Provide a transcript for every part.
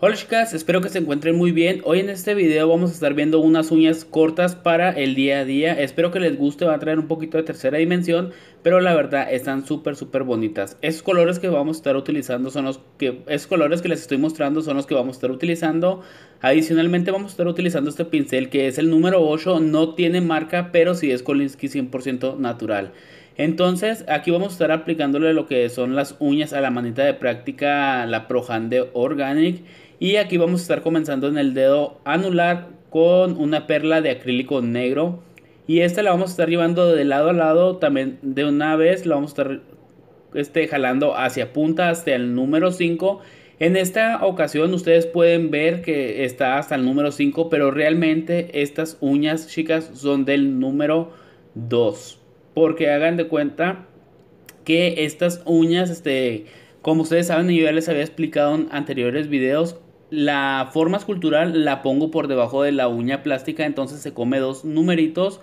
Hola chicas, espero que se encuentren muy bien. Hoy en este video vamos a estar viendo unas uñas cortas para el día a día. Espero que les guste, va a traer un poquito de tercera dimensión, pero la verdad están súper súper bonitas. Esos colores que vamos a estar utilizando son los que esos colores que les estoy mostrando son los que vamos a estar utilizando. Adicionalmente vamos a estar utilizando este pincel que es el número 8, no tiene marca, pero sí es Kolinsky 100% natural. Entonces aquí vamos a estar aplicándole lo que son las uñas a la manita de práctica, la Prohande Organic y aquí vamos a estar comenzando en el dedo anular con una perla de acrílico negro. Y esta la vamos a estar llevando de lado a lado. También de una vez la vamos a estar este, jalando hacia punta hasta el número 5. En esta ocasión ustedes pueden ver que está hasta el número 5. Pero realmente estas uñas chicas son del número 2. Porque hagan de cuenta que estas uñas, este, como ustedes saben y yo ya les había explicado en anteriores videos, la forma escultural la pongo por debajo de la uña plástica, entonces se come dos numeritos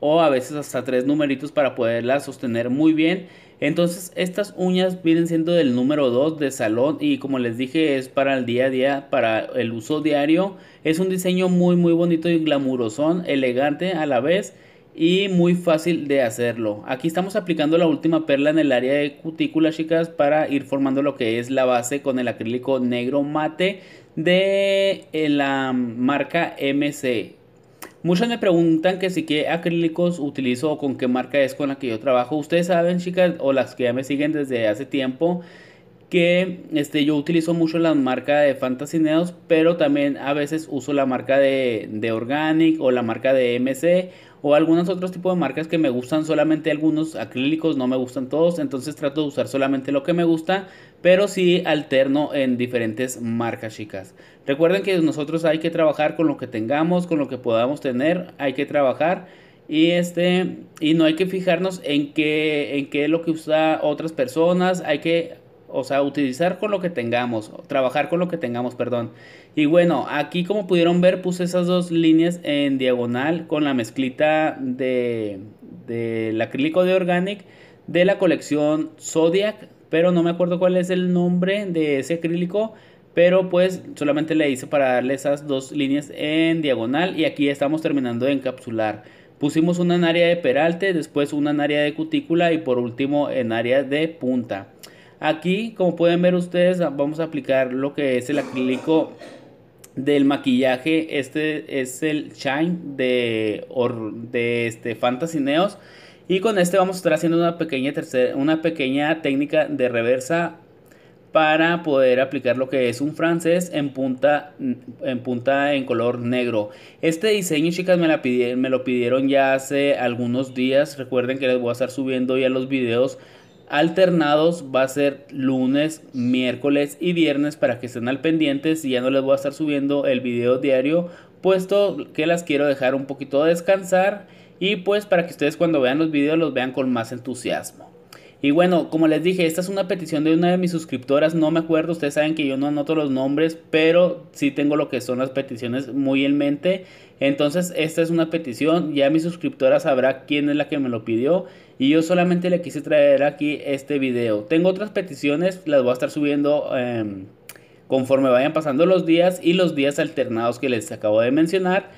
o a veces hasta tres numeritos para poderla sostener muy bien. Entonces estas uñas vienen siendo del número 2 de salón y como les dije es para el día a día, para el uso diario. Es un diseño muy muy bonito y glamurosón, elegante a la vez y muy fácil de hacerlo. Aquí estamos aplicando la última perla en el área de cutícula, chicas, para ir formando lo que es la base con el acrílico negro mate de eh, la marca MC. Muchas me preguntan que si qué acrílicos utilizo o con qué marca es con la que yo trabajo. Ustedes saben, chicas, o las que ya me siguen desde hace tiempo, que este, yo utilizo mucho la marca de Fantasy Neos, pero también a veces uso la marca de, de Organic o la marca de MC o algunos otros tipos de marcas que me gustan solamente algunos acrílicos, no me gustan todos, entonces trato de usar solamente lo que me gusta, pero sí alterno en diferentes marcas chicas. Recuerden que nosotros hay que trabajar con lo que tengamos, con lo que podamos tener, hay que trabajar y este y no hay que fijarnos en qué en qué es lo que usa otras personas, hay que o sea, utilizar con lo que tengamos, trabajar con lo que tengamos, perdón. Y bueno, aquí como pudieron ver puse esas dos líneas en diagonal con la mezclita de del acrílico de Organic de la colección Zodiac, pero no me acuerdo cuál es el nombre de ese acrílico, pero pues solamente le hice para darle esas dos líneas en diagonal y aquí estamos terminando de encapsular. Pusimos una en área de peralte, después una en área de cutícula y por último en área de punta. Aquí, como pueden ver ustedes, ah, vamos a aplicar lo que es el acrílico del maquillaje. Este es el Shine de, de este Fantasy Neos. Y con este vamos a estar haciendo una pequeña, tercera, una pequeña técnica de reversa para poder aplicar lo que es un francés en punta mm, en punta en color negro. Este diseño, chicas, me, la me lo pidieron ya hace algunos días. Recuerden que les voy a estar subiendo ya los videos alternados va a ser lunes, miércoles y viernes para que estén al pendiente si ya no les voy a estar subiendo el video diario puesto que las quiero dejar un poquito descansar y pues para que ustedes cuando vean los videos los vean con más entusiasmo. Y bueno, como les dije, esta es una petición de una de mis suscriptoras, no me acuerdo, ustedes saben que yo no anoto los nombres, pero si tengo lo que son las peticiones muy en mente. Entonces, esta es una petición, ya mi suscriptora sabrá quién es la que me lo pidió y yo solamente le quise traer aquí este video. Tengo otras peticiones, las voy a estar subiendo em, conforme vayan pasando los días y los días alternados que les acabo de mencionar.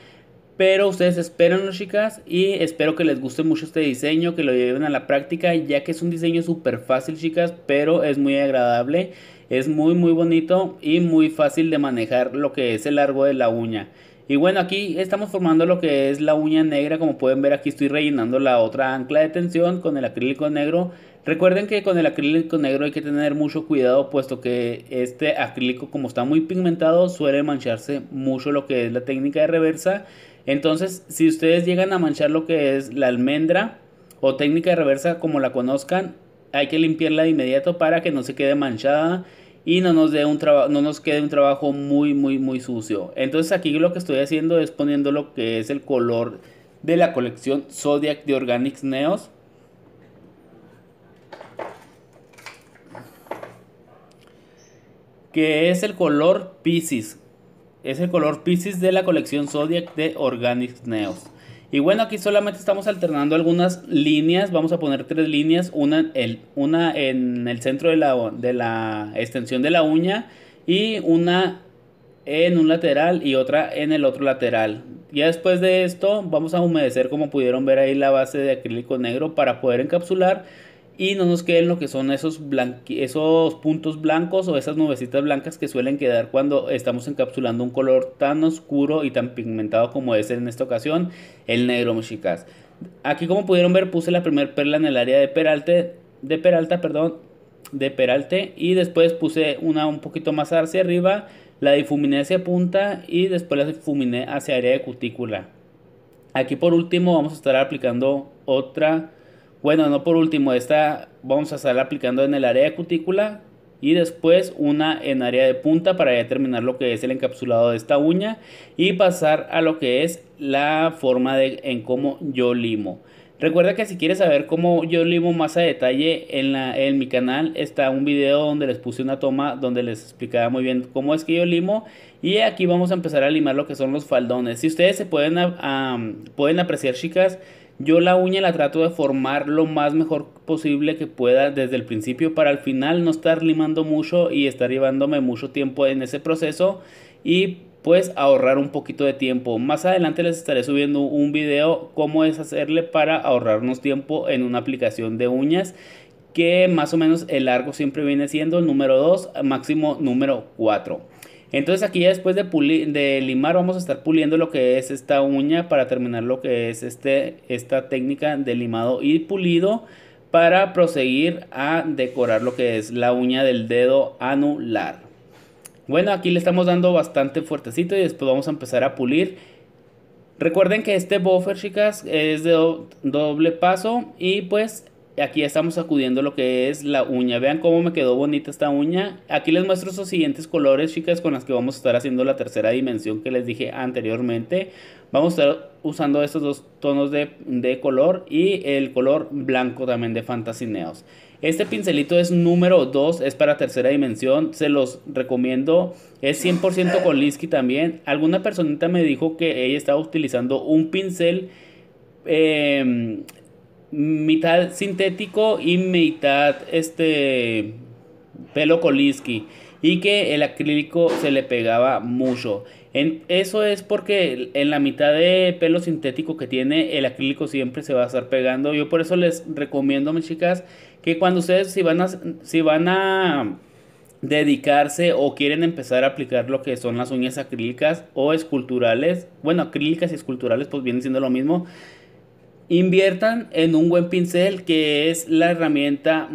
Pero ustedes esperen, chicas y espero que les guste mucho este diseño, que lo lleven a la práctica ya que es un diseño súper fácil chicas, pero es muy agradable, es muy muy bonito y muy fácil de manejar lo que es el largo de la uña. Y bueno, aquí estamos formando lo que es la uña negra, como pueden ver aquí estoy rellenando la otra ancla de tensión con el acrílico negro. Recuerden que con el acrílico negro hay que tener mucho cuidado, puesto que este acrílico como está muy pigmentado suele mancharse mucho lo que es la técnica de reversa. Entonces, si ustedes llegan a manchar lo que es la almendra o técnica de reversa como la conozcan, hay que limpiarla de inmediato para que no se quede manchada y no nos, dé un no nos quede un trabajo muy, muy, muy sucio. Entonces aquí lo que estoy haciendo es poniendo lo que es el color de la colección Zodiac de Organics Neos. Que es el color Pisces. Es el color Pisces de la colección Zodiac de Organics Neos. Y bueno, aquí solamente estamos alternando algunas líneas. Vamos a poner tres líneas. Una en el, una en el centro de la, de la extensión de la uña. Y una en un lateral y otra en el otro lateral. Ya después de esto vamos a humedecer como pudieron ver ahí la base de acrílico negro para poder encapsular y no nos queden lo que son esos, esos puntos blancos o esas nubecitas blancas que suelen quedar cuando estamos encapsulando un color tan oscuro y tan pigmentado como es en esta ocasión el negro mexicas. Aquí como pudieron ver puse la primera perla en el área de peralte, de peralta, perdón, de peralte y después puse una un poquito más hacia arriba, la difuminé hacia punta y después la difuminé hacia área de cutícula. Aquí por último vamos a estar aplicando otra bueno, no por último, esta vamos a estar aplicando en el área de cutícula y después una en área de punta para determinar lo que es el encapsulado de esta uña y pasar a lo que es la forma de en cómo yo limo. Recuerda que si quieres saber cómo yo limo más a detalle en, la, en mi canal está un video donde les puse una toma donde les explicaba muy bien cómo es que yo limo y aquí vamos a empezar a limar lo que son los faldones. Si ustedes se pueden, pueden apreciar chicas yo la uña la trato de formar lo más mejor posible que pueda desde el principio para al final no estar limando mucho y estar llevándome mucho tiempo en ese proceso y pues ahorrar un poquito de tiempo. Más adelante les estaré subiendo un video cómo es hacerle para ahorrarnos tiempo en una aplicación de uñas que más o menos el largo siempre viene siendo el número 2, máximo número 4. Entonces aquí ya después de, limar vamos a estar puliendo lo que es esta uña para terminar lo que es este, esta técnica de limado y pulido para proseguir a decorar lo que es la uña del dedo anular. Bueno, aquí le estamos dando bastante fuertecito y después vamos a empezar a pulir. Recuerden que este buffer, chicas, es de doble paso y pues aquí estamos acudiendo lo que es la uña. Vean cómo me quedó bonita esta uña. Aquí les muestro esos siguientes colores, chicas, con las que vamos a estar haciendo la tercera dimensión que les dije anteriormente. Vamos a estar usando estos dos tonos de, color y el color blanco también de Fantasineos. Este pincelito es número 2, es para tercera dimensión, se los recomiendo, es 100% con Linsky también. Alguna personita me dijo que ella estaba utilizando un pincel em, mitad sintético y mitad este pelo kolinsky y que el acrílico se le pegaba mucho. En, eso es porque en la mitad de pelo sintético que tiene el acrílico siempre se va a estar pegando. Yo por eso les recomiendo, mis chicas, que cuando ustedes si van a, si van a dedicarse o quieren empezar a aplicar lo que son las uñas acrílicas o esculturales, bueno, acrílicas y esculturales pues vienen siendo lo mismo inviertan en un buen pincel que es la herramienta,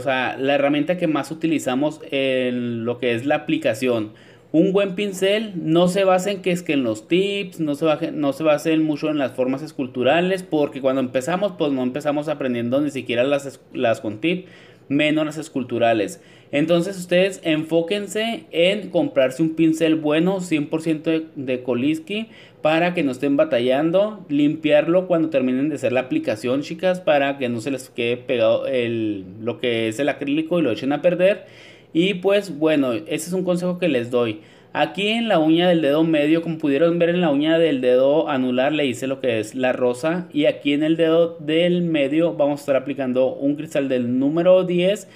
sea, la herramienta que más utilizamos en lo que es la aplicación. Un buen pincel no se basa en que es que en los tips, no se, no se basa mucho en las formas esculturales, porque cuando empezamos, pues no empezamos aprendiendo ni siquiera las, las con tip, menos las esculturales. Entonces ustedes enfóquense en comprarse un pincel bueno, 100% de, de para que no estén batallando, limpiarlo cuando terminen de hacer la aplicación, chicas, para que no se les quede pegado el, lo que es el acrílico y lo echen a perder. Y pues bueno, ese es un consejo que les doy. Aquí en la uña del dedo medio, como pudieron ver en la uña del dedo anular, le hice lo que es la rosa. Y aquí en el dedo del medio vamos a estar aplicando un cristal del número 10.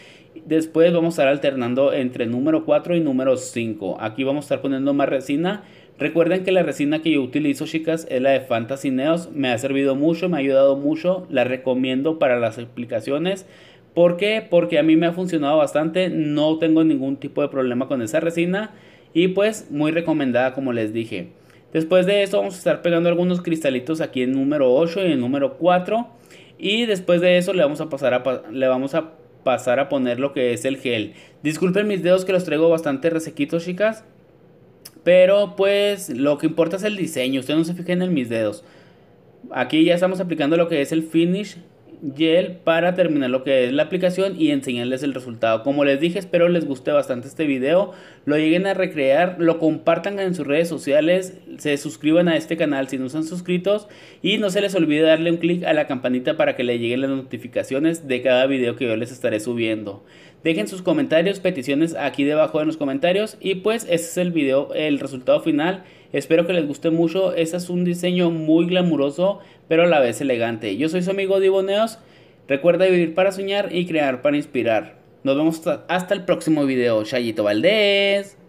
Después vamos a estar alternando entre número 4 y número 5. Aquí vamos a estar poniendo más resina. Recuerden que la resina que yo utilizo, chicas, es la de Fantasy Neos. Me ha servido mucho, me ha ayudado mucho. La recomiendo para las aplicaciones. ¿Por qué? Porque a mí me ha funcionado bastante. No tengo ningún tipo de problema con esa resina. Y pues muy recomendada como les dije. Después de eso vamos a estar pegando algunos cristalitos aquí en número 8 y en número 4. Y después de eso le vamos a pasar a, le vamos a, pasar a poner lo que es el gel. Disculpen mis dedos que los traigo bastante resequitos chicas. Pero pues lo que importa es el diseño. Ustedes no se fijen en mis dedos. Aquí ya estamos aplicando lo que es el finish Yel para terminar lo que es la aplicación y enseñarles el resultado. Como les dije, espero les guste bastante este video, lo lleguen a recrear, lo compartan en sus redes sociales, se suscriban a este canal si no están suscritos y no se les olvide darle un clic a la campanita para que le lleguen las notificaciones de cada video que yo les estaré subiendo. Dejen sus comentarios, peticiones aquí debajo en los comentarios y pues ese es el video, el resultado final Espero que les guste mucho. Este es un diseño muy glamuroso, pero a la vez elegante. Yo soy su amigo Diboneos. Recuerda vivir para soñar y crear para inspirar. Nos vemos hasta el próximo video. Chayito Valdés.